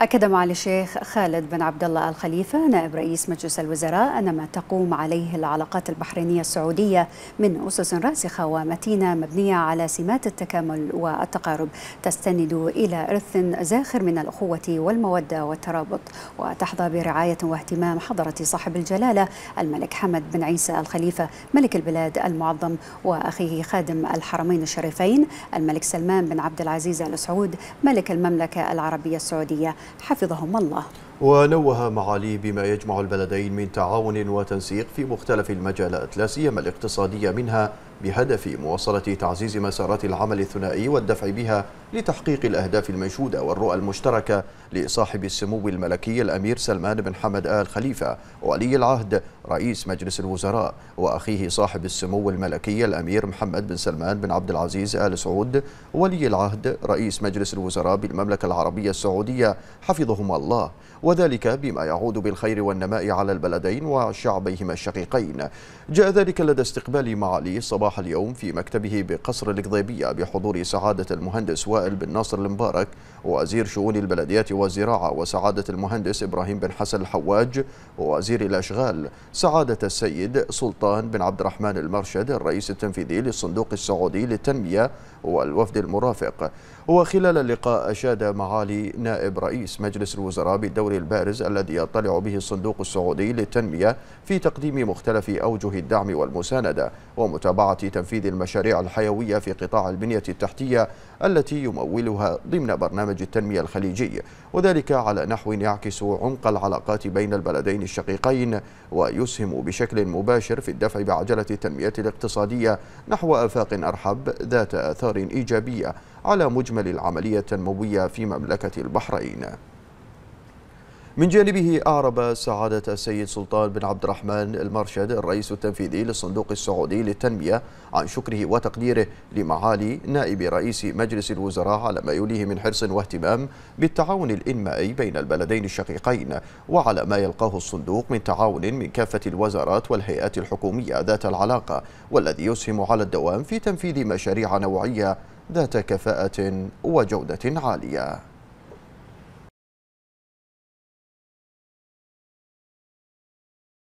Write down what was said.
أكد معالي الشيخ خالد بن عبد الله الخليفة نائب رئيس مجلس الوزراء أن ما تقوم عليه العلاقات البحرينية السعودية من أسس راسخة ومتينة مبنية على سمات التكامل والتقارب تستند إلى إرث زاخر من الأخوة والمودة والترابط وتحظى برعاية واهتمام حضرة صاحب الجلالة الملك حمد بن عيسى الخليفة ملك البلاد المعظم وأخيه خادم الحرمين الشريفين الملك سلمان بن عبد العزيز آل سعود ملك المملكة العربية السعودية حفظهم الله ونوه معاليه بما يجمع البلدين من تعاون وتنسيق في مختلف المجالات لا سيما الاقتصادية منها بهدف مواصلة تعزيز مسارات العمل الثنائي والدفع بها لتحقيق الأهداف المنشودة والرؤى المشتركة لصاحب السمو الملكي الأمير سلمان بن حمد آل خليفة ولي العهد رئيس مجلس الوزراء وأخيه صاحب السمو الملكي الأمير محمد بن سلمان بن عبد العزيز آل سعود ولي العهد رئيس مجلس الوزراء بالمملكة العربية السعودية حفظهما الله وذلك بما يعود بالخير والنماء على البلدين وشعبيهما الشقيقين جاء ذلك لدى استقبال معالي صباح اليوم في مكتبه بقصر القضيبية بحضور سعادة المهندس وائل بن ناصر المبارك وزير شؤون البلديات والزراعة وسعادة المهندس إبراهيم بن حسن الحواج ووزير الأشغال سعادة السيد سلطان بن عبد الرحمن المرشد الرئيس التنفيذي للصندوق السعودي للتنمية والوفد المرافق وخلال اللقاء أشاد معالي نائب رئيس مجلس الوزراء بالدور البارز الذي يطلع به الصندوق السعودي للتنمية في تقديم مختلف أوجه الدعم والمساندة ومتابعة تنفيذ المشاريع الحيوية في قطاع البنية التحتية التي يمولها ضمن برنامج التنمية الخليجي وذلك على نحو يعكس عمق العلاقات بين البلدين الشقيقين ويسهم بشكل مباشر في الدفع بعجلة التنمية الاقتصادية نحو آفاق أرحب ذات آثار إيجابية على مجمل العملية التنموية في مملكة البحرين من جانبه أعرب سعادة السيد سلطان بن عبد الرحمن المرشد الرئيس التنفيذي للصندوق السعودي للتنمية عن شكره وتقديره لمعالي نائب رئيس مجلس الوزراء على ما يليه من حرص واهتمام بالتعاون الإنمائي بين البلدين الشقيقين وعلى ما يلقاه الصندوق من تعاون من كافة الوزارات والهيئات الحكومية ذات العلاقة والذي يسهم على الدوام في تنفيذ مشاريع نوعية ذات كفاءة وجودة عالية